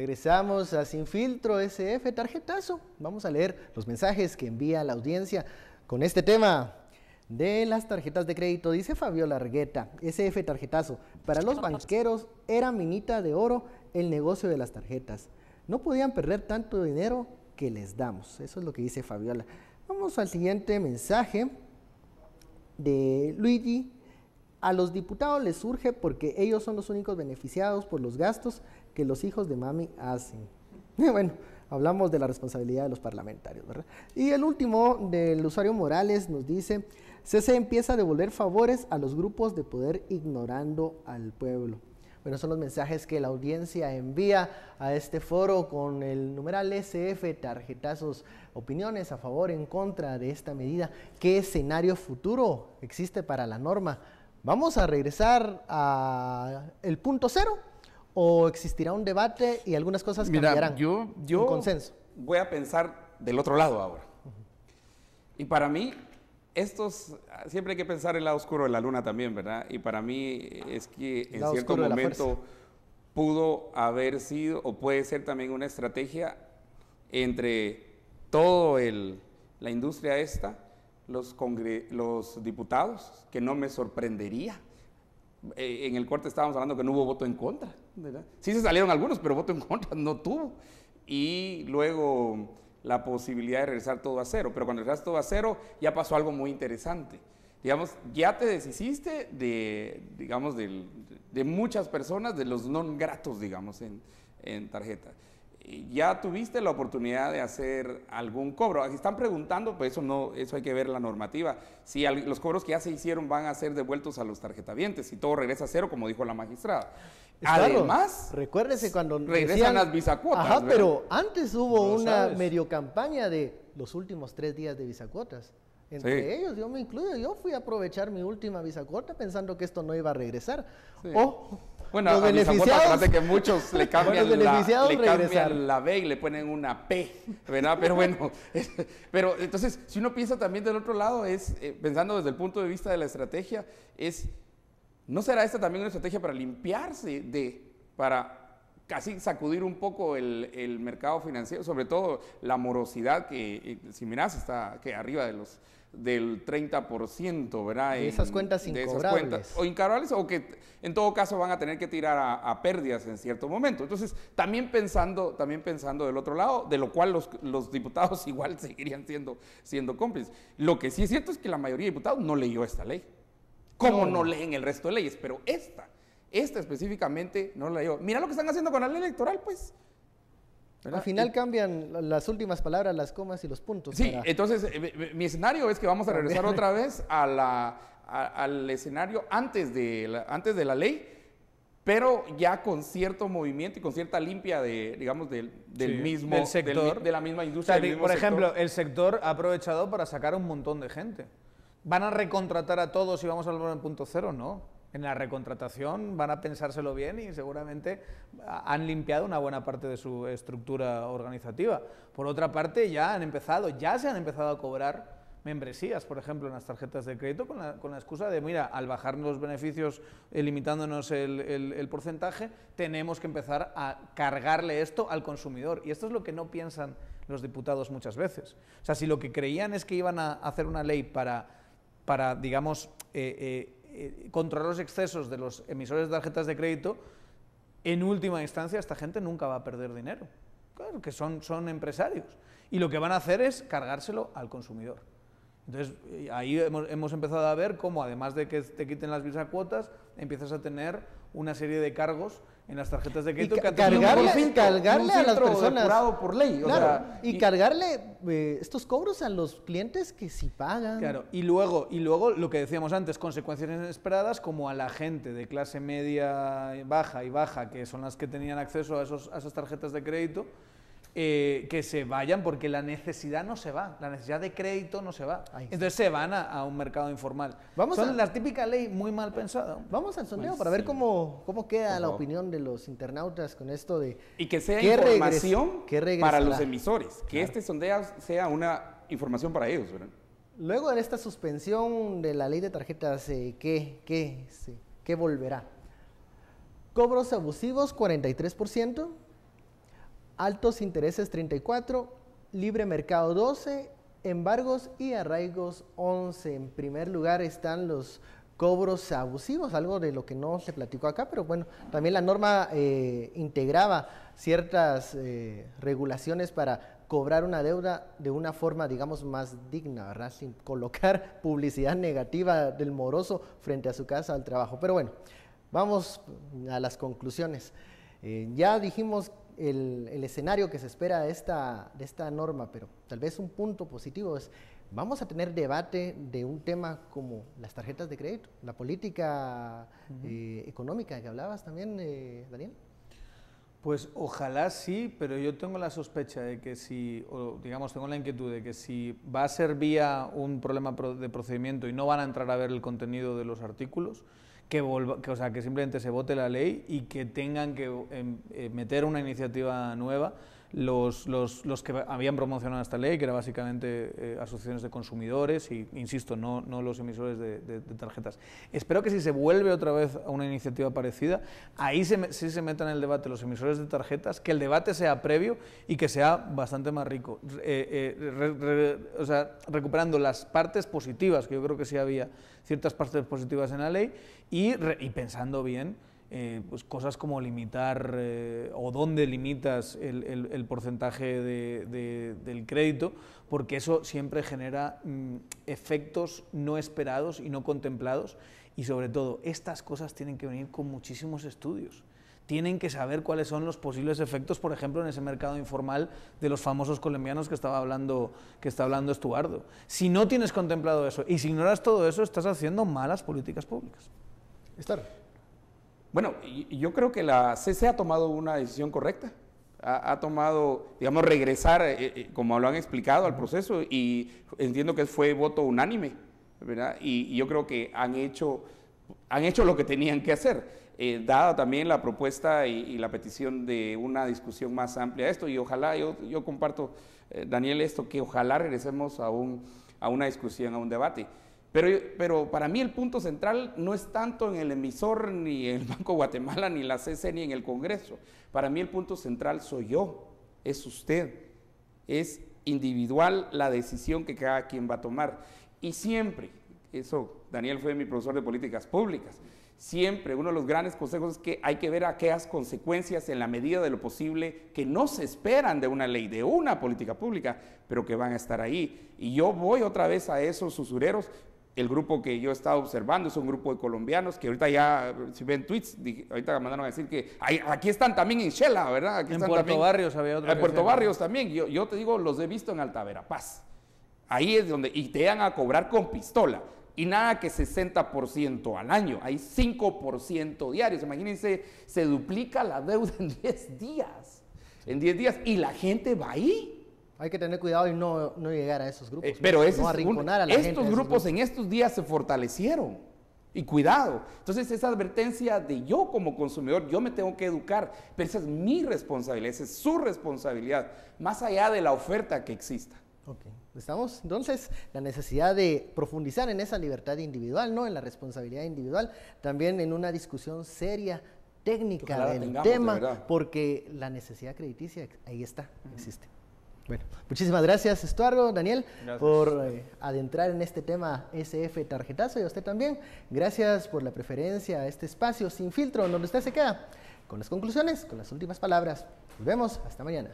Regresamos a Sin Filtro SF, tarjetazo. Vamos a leer los mensajes que envía la audiencia con este tema de las tarjetas de crédito. Dice Fabiola Argueta, SF tarjetazo. Para los banqueros era minita de oro el negocio de las tarjetas. No podían perder tanto dinero que les damos. Eso es lo que dice Fabiola. Vamos al siguiente mensaje de Luigi a los diputados les surge porque ellos son los únicos beneficiados por los gastos que los hijos de mami hacen. bueno, hablamos de la responsabilidad de los parlamentarios, ¿verdad? Y el último del usuario Morales nos dice, CC empieza a devolver favores a los grupos de poder ignorando al pueblo. Bueno, son los mensajes que la audiencia envía a este foro con el numeral SF, tarjetazos, opiniones a favor, en contra de esta medida. ¿Qué escenario futuro existe para la norma? ¿Vamos a regresar al punto cero o existirá un debate y algunas cosas Mira, cambiarán? Yo, yo consenso. voy a pensar del otro lado ahora. Y para mí, estos, siempre hay que pensar el lado oscuro de la luna también, ¿verdad? Y para mí es que en cierto momento pudo haber sido o puede ser también una estrategia entre todo el la industria esta los, los diputados, que no me sorprendería. Eh, en el corte estábamos hablando que no hubo voto en contra. ¿verdad? Sí se salieron algunos, pero voto en contra no tuvo. Y luego la posibilidad de regresar todo a cero. Pero cuando regresas todo a cero, ya pasó algo muy interesante. Digamos, ya te deshiciste de, digamos, de, muchas personas, de los no gratos, digamos, en, en tarjeta ya tuviste la oportunidad de hacer algún cobro. Si están preguntando, pues eso no, eso hay que ver la normativa. Si los cobros que ya se hicieron van a ser devueltos a los tarjetavientes, si todo regresa a cero, como dijo la magistrada. Además, recuérdese cuando regresan las bisacotas. Ajá, pero antes hubo una medio campaña de los últimos tres días de bisacotas. Entre ellos, yo me incluyo, yo fui a aprovechar mi última bisacota pensando que esto no iba a regresar. O bueno, los a que muchos le cambian, la, le B y le ponen una P, ¿verdad? Pero bueno, pero entonces, si uno piensa también del otro lado, es eh, pensando desde el punto de vista de la estrategia, es, ¿no será esta también una estrategia para limpiarse de, para casi sacudir un poco el, mercado financiero, sobre todo la morosidad que, eh, si miras, está que arriba de los del 30%, ¿verdad? De esas cuentas Cuentas, o incobrables o que en todo caso van a tener que tirar a, pérdidas en cierto momento. Entonces, también pensando, también pensando del otro lado, de lo cual los, diputados igual seguirían siendo, siendo cómplices. Lo que sí es cierto es que la mayoría de diputados no leyó esta ley. Como no, leen el resto de leyes, pero esta, esta específicamente no la leyó. Mira lo que están haciendo con la ley electoral, pues. Al final cambian las últimas palabras, las comas y los puntos. Sí, entonces eh, mi escenario es que vamos a regresar otra vez a al escenario antes de la, antes de la ley, pero ya con cierto movimiento y con cierta limpia de, digamos, del, mismo sector. de la misma industria. por ejemplo, el sector ha aprovechado para sacar un montón de gente. ¿Van a recontratar a todos y vamos a volver al punto cero? No en la recontratación van a pensárselo bien y seguramente han limpiado una buena parte de su estructura organizativa. Por otra parte, ya han empezado, ya se han empezado a cobrar membresías, por ejemplo, en las tarjetas de crédito, con la, excusa de, mira, al bajar los beneficios, limitándonos el, porcentaje, tenemos que empezar a cargarle esto al consumidor. Y esto es lo que no piensan los diputados muchas veces. O sea, si lo que creían es que iban a hacer una ley para, para digamos, eh, eh, eh, controlar los excesos de los emisores de tarjetas de crédito, en última instancia esta gente nunca va a perder dinero. Claro, que son, son empresarios. Y lo que van a hacer es cargárselo al consumidor. Entonces, eh, ahí hemos, empezado a ver cómo, además de que te quiten las visa cuotas, empiezas a tener una serie de cargos en las tarjetas de crédito que cargarle, a las personas por ley, y, cargarle eh, estos cobros a los clientes que sí pagan. Claro, y luego y luego lo que decíamos antes, consecuencias inesperadas como a la gente de clase media baja y baja que son las que tenían acceso a, esos, a esas tarjetas de crédito eh, que se vayan porque la necesidad no se va, la necesidad de crédito no se va. Entonces se van a, un mercado informal. Vamos Son la típica ley muy mal pensada. Vamos al sondeo pues para ver cómo, cómo queda la opinión de los internautas con esto de... Y que sea información para los emisores, que este sondeo sea una información para ellos. Luego de esta suspensión de la ley de tarjetas, eh, ¿qué, qué, ¿qué volverá? Cobros abusivos, 43% altos intereses 34, libre mercado 12, embargos y arraigos 11. En primer lugar están los cobros abusivos, algo de lo que no se platicó acá, pero bueno, también la norma eh, integraba ciertas eh, regulaciones para cobrar una deuda de una forma, digamos, más digna, Sin colocar publicidad negativa del moroso frente a su casa, al trabajo. Pero bueno, vamos a las conclusiones. Eh, ya dijimos el, escenario que se espera de esta, norma, pero tal vez un punto positivo es, vamos a tener debate de un tema como las tarjetas de crédito, la política eh, económica que hablabas también, eh, Daniel. Pues ojalá sí, pero yo tengo la sospecha de que si, o digamos, tengo la inquietud de que si va a ser vía un problema de procedimiento y no van a entrar a ver el contenido de los artículos, que, o sea, que simplemente se vote la ley y que tengan que em, eh, meter una iniciativa nueva los, que habían promocionado esta ley, que era básicamente eh, asociaciones de consumidores y, insisto, no, los emisores de, tarjetas. Espero que si se vuelve otra vez a una iniciativa parecida, ahí se, sí se metan en el debate los emisores de tarjetas, que el debate sea previo y que sea bastante más rico. Eh, o sea, recuperando las partes positivas, que yo creo que sí había ciertas partes positivas en la ley, y, y pensando bien eh, pues, cosas como limitar eh, o dónde limitas el, porcentaje del crédito, porque eso siempre genera mm, efectos no esperados y no contemplados. Y sobre todo, estas cosas tienen que venir con muchísimos estudios tienen que saber cuáles son los posibles efectos, por ejemplo, en ese mercado informal de los famosos colombianos que estaba hablando, que está hablando Estuardo. Si no tienes contemplado eso y si ignoras todo eso, estás haciendo malas políticas públicas. Estar. Bueno, yo creo que la CC ha tomado una decisión correcta. Ha, tomado, digamos, regresar, eh, eh, como lo han explicado, al proceso y entiendo que fue voto unánime, ¿verdad? Y, yo creo que han hecho, han hecho lo que tenían que hacer, eh, dada también la propuesta y, la petición de una discusión más amplia a esto. Y ojalá, yo, yo comparto, Daniel, esto, que ojalá regresemos a, un, a una discusión, a un debate. Pero, pero, para mí el punto central no es tanto en el emisor, ni el Banco Guatemala, ni la CC, ni en el Congreso. Para mí el punto central soy yo, es usted. Es individual la decisión que cada quien va a tomar. Y siempre, eso, Daniel fue mi profesor de políticas públicas, siempre uno de los grandes consejos es que hay que ver aquellas consecuencias en la medida de lo posible que no se esperan de una ley, de una política pública, pero que van a estar ahí. Y yo voy otra vez a esos usureros el grupo que yo he estado observando es un grupo de colombianos que ahorita ya, si ven tweets, ahorita mandaron a decir que aquí están también en Shela, ¿verdad? Aquí en Puerto Barrios había otro. En Puerto Barrios también. Yo, te digo, los he visto en Alta Verapaz. Ahí es donde, y te dan a cobrar con pistola. Y nada que 60% al año, hay 5% diarios. Imagínense, se duplica la deuda en 10 días. En 10 días. Y la gente va ahí. Hay que tener cuidado y no, llegar a esos grupos. Eh, pero es estos grupos, grupos en estos días se fortalecieron. Y cuidado. Entonces esa advertencia de yo como consumidor, yo me tengo que educar, pero esa es mi responsabilidad, esa es su responsabilidad, más allá de la oferta que exista. Ok, Estamos entonces la necesidad de profundizar en esa libertad individual, ¿no? En la responsabilidad individual, también en una discusión seria técnica del tema, porque la necesidad crediticia ahí está, existe. Bueno, muchísimas gracias, Estuardo, Daniel, por eh, adentrar en este tema SF tarjetazo y a usted también. Gracias por la preferencia a este espacio sin filtro, donde usted se queda con las conclusiones, con las últimas palabras. Nos vemos, hasta mañana.